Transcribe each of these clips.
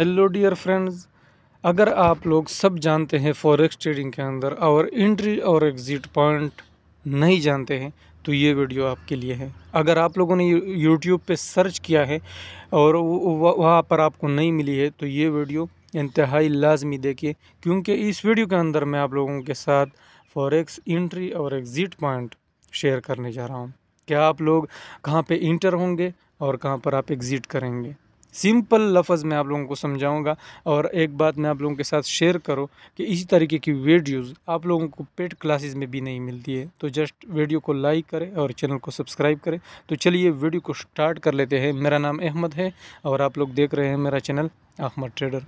hello dear friends अगर आप लोग सब जानते हैं फॉरेक्स ट्रेडिंग के अंदर और इंट्री और एग्ज़िट पॉइंट नहीं जानते हैं तो ये वीडियो आपके लिए है अगर आप लोगों ने यूट्यूब पे सर्च किया है और वहाँ पर आपको नहीं मिली है तो ये वीडियो इंतहाई लाजमी देखिए क्योंकि इस वीडियो के अंदर मैं आप लोगों के साथ फॉरेक्स इंट्री और एग्ज़िट पॉइंट शेयर करने जा रहा हूँ क्या आप लोग कहाँ पर इंटर होंगे और कहाँ पर आप एग्ज़िट करेंगे सिंपल लफ्ज़ में आप लोगों को समझाऊंगा और एक बात मैं आप लोगों के साथ शेयर करो कि इसी तरीके की वीडियोस आप लोगों को पेड क्लासेस में भी नहीं मिलती है तो जस्ट वीडियो को लाइक करें और चैनल को सब्सक्राइब करें तो चलिए वीडियो को स्टार्ट कर लेते हैं मेरा नाम अहमद है और आप लोग देख रहे हैं मेरा चैनल अहमद ट्रेडर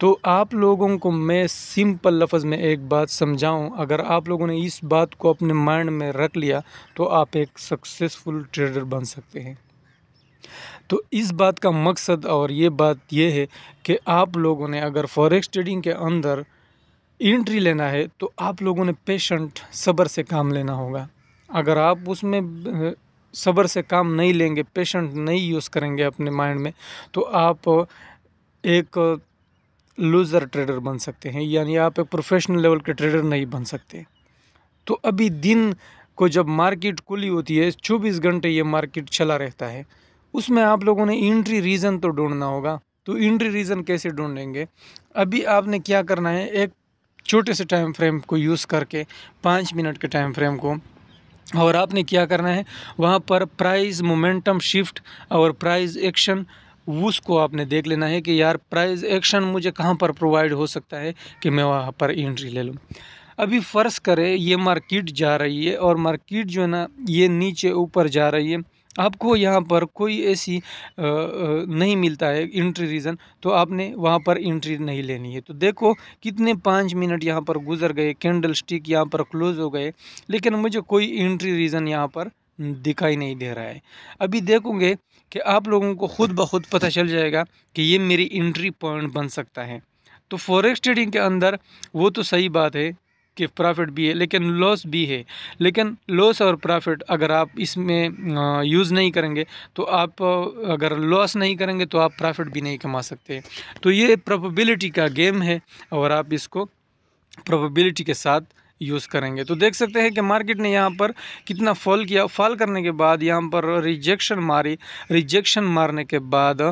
तो आप लोगों को मैं सिंपल लफ्ज़ में एक बात समझाऊँ अगर आप लोगों ने इस बात को अपने माइंड में रख लिया तो आप एक सक्सेसफुल ट्रेडर बन सकते हैं तो इस बात का मकसद और ये बात यह है कि आप लोगों ने अगर फॉरेक्स ट्रेडिंग के अंदर इंट्री लेना है तो आप लोगों ने पेशेंट सब्र से काम लेना होगा अगर आप उसमें सब्र से काम नहीं लेंगे पेशेंट नहीं यूज़ करेंगे अपने माइंड में तो आप एक लूज़र ट्रेडर बन सकते हैं यानी आप एक प्रोफेशनल लेवल के ट्रेडर नहीं बन सकते तो अभी दिन को जब मार्केट खुली होती है चौबीस घंटे ये मार्केट चला रहता है उसमें आप लोगों ने इंट्री रीज़न तो ढूंढना होगा तो इंट्री रीज़न कैसे ढूंढेंगे अभी आपने क्या करना है एक छोटे से टाइम फ्रेम को यूज़ करके पाँच मिनट के टाइम फ्रेम को और आपने क्या करना है वहाँ पर प्राइस मोमेंटम शिफ्ट और प्राइस एक्शन उसको आपने देख लेना है कि यार प्राइस एक्शन मुझे कहाँ पर प्रोवाइड हो सकता है कि मैं वहाँ पर एंट्री ले लूँ अभी फ़र्श करें ये मार्केट जा रही है और मार्केट जो है ना ये नीचे ऊपर जा रही है आपको यहाँ पर कोई ऐसी नहीं मिलता है इंट्री रीज़न तो आपने वहाँ पर इंट्री नहीं लेनी है तो देखो कितने पाँच मिनट यहाँ पर गुजर गए कैंडल स्टिक यहाँ पर क्लोज़ हो गए लेकिन मुझे कोई इंट्री रीज़न यहाँ पर दिखाई नहीं दे रहा है अभी देखोगे कि आप लोगों को ख़ुद ब खुद पता चल जाएगा कि ये मेरी इंट्री पॉइंट बन सकता है तो फॉरेक्स ट्रेडिंग के अंदर वो तो सही बात है कि प्रॉफिट भी है लेकिन लॉस भी है लेकिन लॉस और प्रॉफिट अगर आप इसमें यूज़ नहीं करेंगे तो आप अगर लॉस नहीं करेंगे तो आप प्रॉफिट भी नहीं कमा सकते तो ये प्रोबेबिलिटी का गेम है और आप इसको प्रोबेबिलिटी के साथ यूज़ करेंगे तो देख सकते हैं कि मार्केट ने यहाँ पर कितना फॉल किया फॉल करने के बाद यहाँ पर रिजेक्शन मारी रिजेक्शन मारने के बाद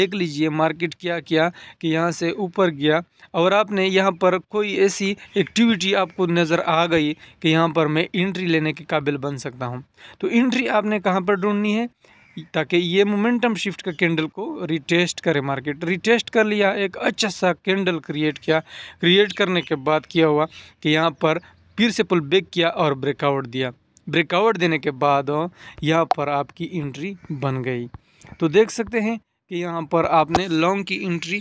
देख लीजिए मार्केट क्या किया कि यहाँ से ऊपर गया और आपने यहाँ पर कोई ऐसी एक्टिविटी आपको नज़र आ गई कि यहाँ पर मैं इंट्री लेने के काबिल बन सकता हूँ तो इंट्री आपने कहाँ पर ढूंढनी है ताकि ये मोमेंटम शिफ्ट का कैंडल को रिटेस्ट करे मार्केट रिटेस्ट कर लिया एक अच्छा सा कैंडल क्रिएट किया क्रिएट करने के बाद किया हुआ कि यहाँ पर फिर से पुल बैक किया और ब्रेकआउट दिया ब्रेकआउट देने के बाद यहाँ पर आपकी एंट्री बन गई तो देख सकते हैं कि यहाँ पर आपने लॉन्ग की एंट्री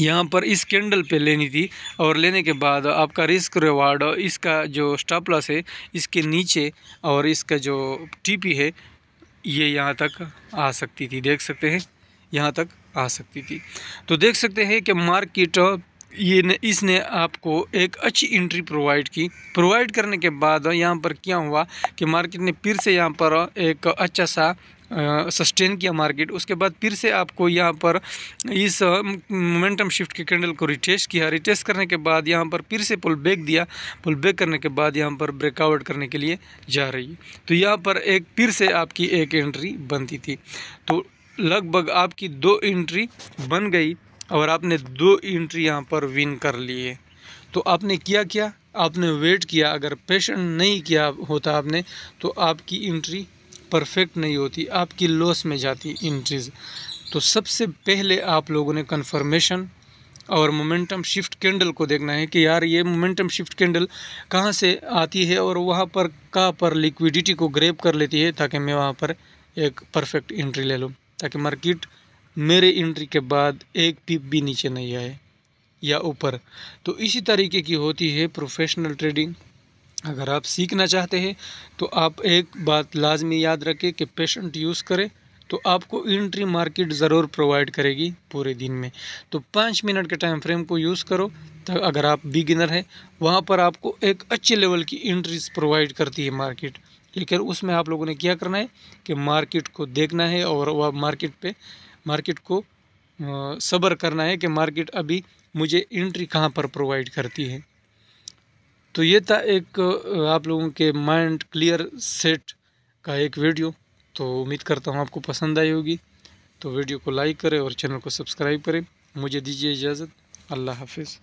यहाँ पर इस कैंडल पे लेनी थी और लेने के बाद आपका रिस्क रिवार्ड इसका जो स्टॉप लॉस है इसके नीचे और इसका जो टीपी है ये यह यहाँ तक आ सकती थी देख सकते हैं यहाँ तक आ सकती थी तो देख सकते हैं कि मार्केट ये ने इसने आपको एक अच्छी एंट्री प्रोवाइड की प्रोवाइड करने के बाद यहाँ पर क्या हुआ कि मार्केट ने फिर से यहाँ पर एक अच्छा सा सस्टेन किया मार्केट उसके बाद फिर से आपको यहाँ पर इस मोमेंटम शिफ्ट के कैंडल को रिटेस्ट किया रिटेस्ट करने के बाद यहाँ पर फिर से पुल बैक दिया पुल बैक करने के बाद यहाँ पर ब्रेकआउट करने के लिए जा रही है तो यहाँ पर एक फिर से आपकी एक एंट्री बनती थी तो लगभग आपकी दो एंट्री बन गई और आपने दो इंट्री यहाँ पर विन कर लिए तो आपने किया क्या आपने वेट किया अगर पेशेंट नहीं किया होता आपने तो आपकी इंट्री परफेक्ट नहीं होती आपकी लॉस में जाती इंट्रीज तो सबसे पहले आप लोगों ने कन्फर्मेशन और मोमेंटम शिफ्ट कैंडल को देखना है कि यार ये मोमेंटम शिफ्ट कैंडल कहाँ से आती है और वहाँ पर कहाँ पर लिक्विडिटी को ग्रेप कर लेती है ताकि मैं वहाँ पर एक परफेक्ट इंट्री ले लूँ ताकि मार्केट मेरे इंट्री के बाद एक पिप भी नीचे नहीं आए या ऊपर तो इसी तरीके की होती है प्रोफेशनल ट्रेडिंग अगर आप सीखना चाहते हैं तो आप एक बात लाजमी याद रखें कि पेशेंट यूज़ करें तो आपको इंट्री मार्केट ज़रूर प्रोवाइड करेगी पूरे दिन में तो पाँच मिनट के टाइम फ्रेम को यूज़ करो तो अगर आप बिगिनर हैं वहाँ पर आपको एक अच्छे लेवल की इंट्रीज प्रोवाइड करती है मार्केट लेकिन उसमें आप लोगों ने क्या करना है कि मार्केट को देखना है और वह मार्केट पर मार्केट को सब्र करना है कि मार्केट अभी मुझे इंट्री कहाँ पर प्रोवाइड करती है तो ये था एक आप लोगों के माइंड क्लियर सेट का एक वीडियो तो उम्मीद करता हूँ आपको पसंद आई होगी तो वीडियो को लाइक करें और चैनल को सब्सक्राइब करें मुझे दीजिए इजाज़त अल्लाह हाफिज़